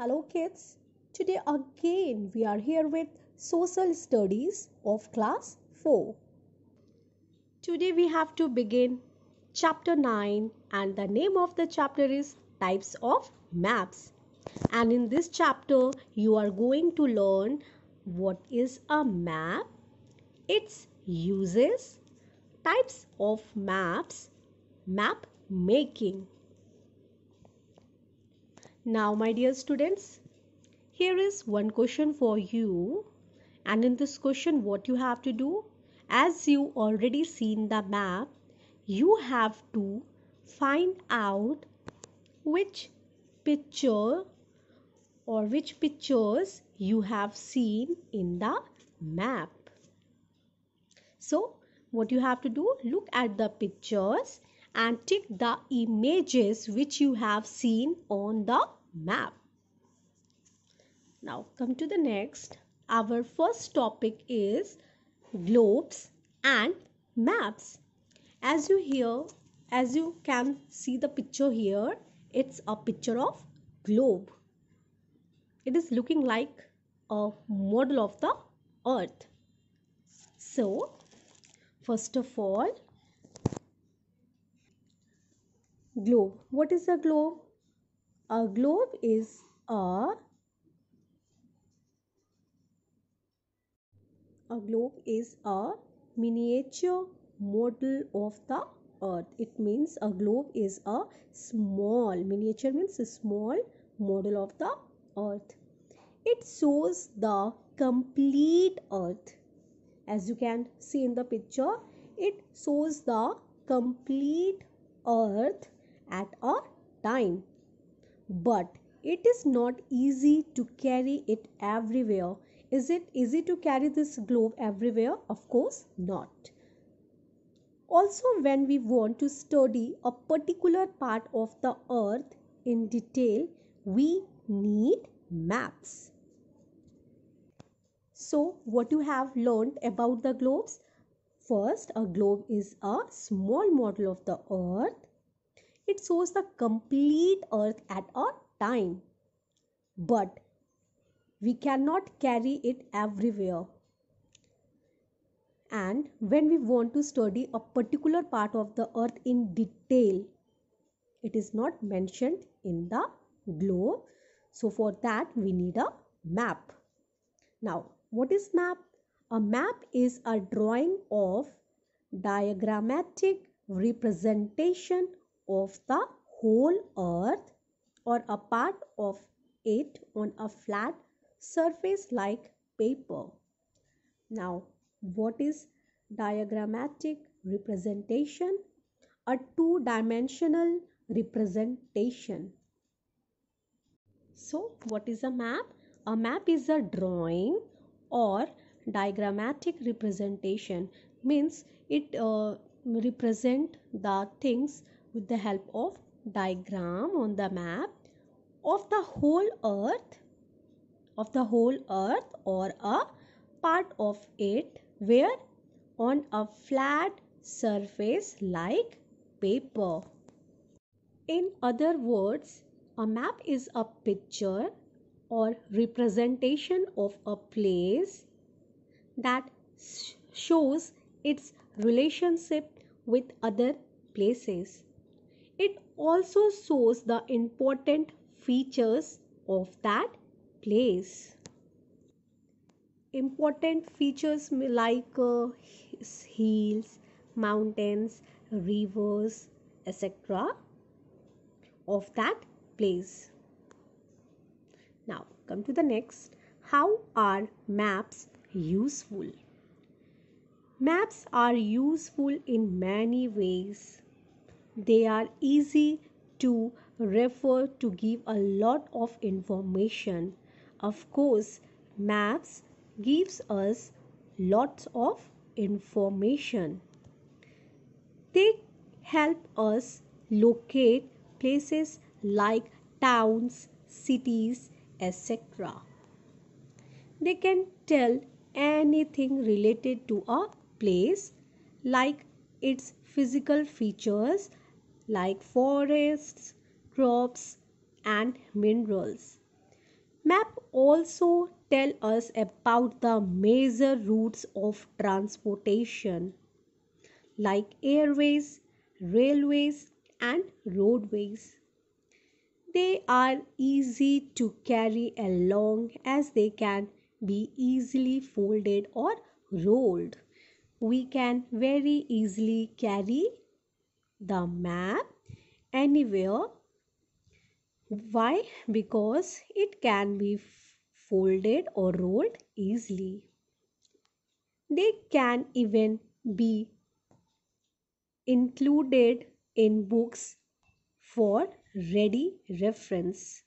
Hello, kids. Today, again, we are here with Social Studies of Class 4. Today, we have to begin Chapter 9, and the name of the chapter is Types of Maps. And in this chapter, you are going to learn what is a map, its uses, types of maps, map making. Now, my dear students, here is one question for you. And in this question, what you have to do? As you already seen the map, you have to find out which picture or which pictures you have seen in the map. So, what you have to do? Look at the pictures and tick the images which you have seen on the map. Now come to the next. Our first topic is globes and maps. As you hear, as you can see the picture here, it's a picture of globe. It is looking like a model of the earth. So, first of all, globe. What is a globe? A globe is a a globe is a miniature model of the earth. It means a globe is a small miniature means a small model of the earth. It shows the complete earth. As you can see in the picture, it shows the complete earth at a time. But it is not easy to carry it everywhere. Is it easy to carry this globe everywhere? Of course not. Also, when we want to study a particular part of the earth in detail, we need maps. So, what you have learned about the globes? First, a globe is a small model of the earth it shows the complete earth at a time. But we cannot carry it everywhere. And when we want to study a particular part of the earth in detail, it is not mentioned in the globe. So, for that, we need a map. Now, what is map? A map is a drawing of diagrammatic representation of the whole earth or a part of it on a flat surface like paper. Now, what is diagrammatic representation? A two dimensional representation. So, what is a map? A map is a drawing or diagrammatic representation means it uh, represent the things with the help of diagram on the map of the whole earth of the whole earth or a part of it where on a flat surface like paper. In other words, a map is a picture or representation of a place that shows its relationship with other places. It also shows the important features of that place. Important features like uh, hills, mountains, rivers, etc. of that place. Now, come to the next. How are maps useful? Maps are useful in many ways. They are easy to refer to give a lot of information. Of course, maps gives us lots of information. They help us locate places like towns, cities, etc. They can tell anything related to a place like its physical features like forests, crops, and minerals. Map also tell us about the major routes of transportation like airways, railways, and roadways. They are easy to carry along as they can be easily folded or rolled. We can very easily carry the map anywhere. Why? Because it can be folded or rolled easily. They can even be included in books for ready reference.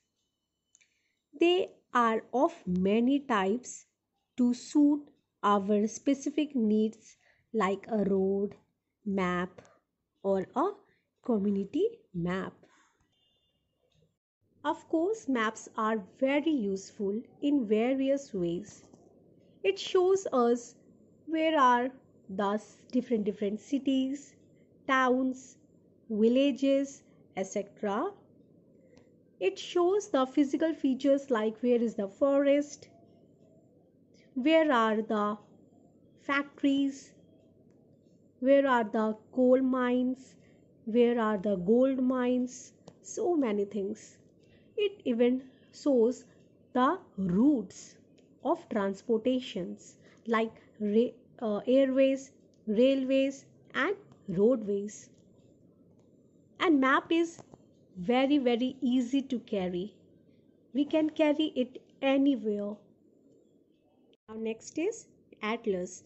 They are of many types to suit our specific needs, like a road, map, or a community map. Of course, maps are very useful in various ways. It shows us where are thus different different cities, towns, villages, etc. It shows the physical features like where is the forest, where are the factories, where are the coal mines? Where are the gold mines? So many things. It even shows the routes of transportations like ra- uh, airways, railways, and roadways. And map is very very easy to carry. We can carry it anywhere. Now next is atlas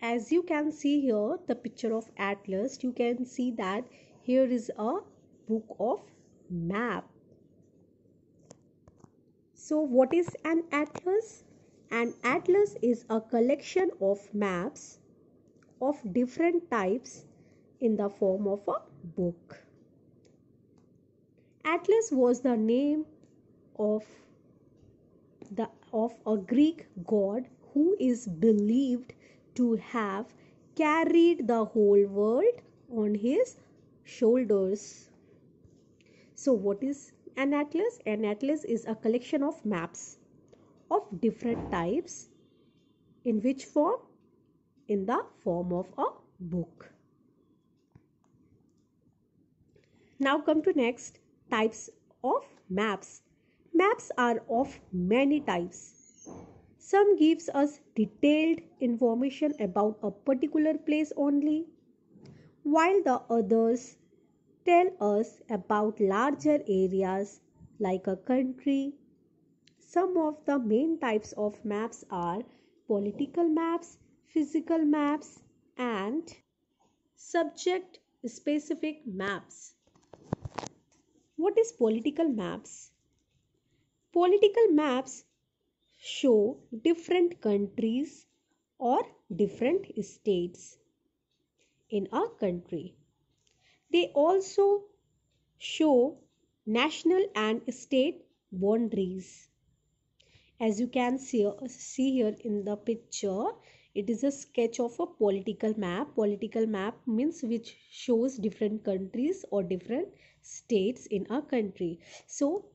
as you can see here the picture of atlas you can see that here is a book of map so what is an atlas an atlas is a collection of maps of different types in the form of a book atlas was the name of the of a greek god who is believed to have carried the whole world on his shoulders. So, what is an atlas? An atlas is a collection of maps of different types. In which form? In the form of a book. Now, come to next types of maps. Maps are of many types some gives us detailed information about a particular place only, while the others tell us about larger areas like a country. Some of the main types of maps are political maps, physical maps, and subject specific maps. What is political maps? Political maps show different countries or different states in a country. They also show national and state boundaries. As you can see, see here in the picture, it is a sketch of a political map. Political map means which shows different countries or different states in a country. So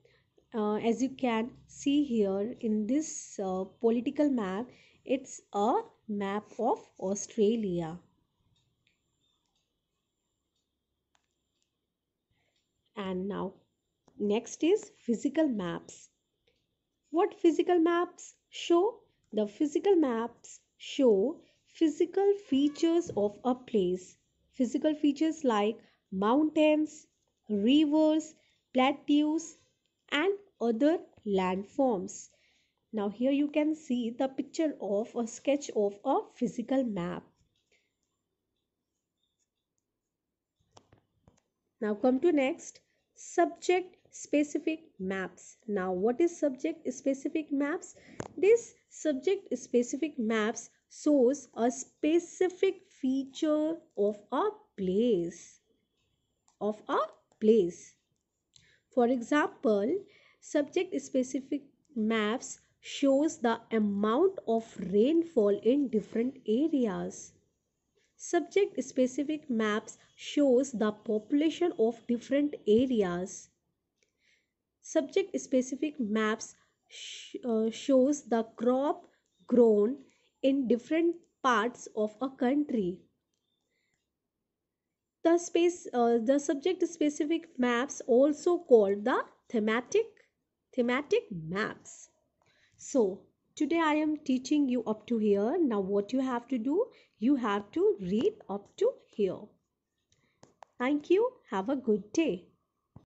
uh, as you can see here in this uh, political map it's a map of australia and now next is physical maps what physical maps show the physical maps show physical features of a place physical features like mountains rivers plateaus and other landforms. Now, here you can see the picture of a sketch of a physical map. Now, come to next subject specific maps. Now, what is subject specific maps? This subject specific maps shows a specific feature of a place. Of a place. For example, subject-specific maps shows the amount of rainfall in different areas. Subject-specific maps shows the population of different areas. Subject-specific maps sh uh, shows the crop grown in different parts of a country the space uh, the subject specific maps also called the thematic thematic maps so today i am teaching you up to here now what you have to do you have to read up to here thank you have a good day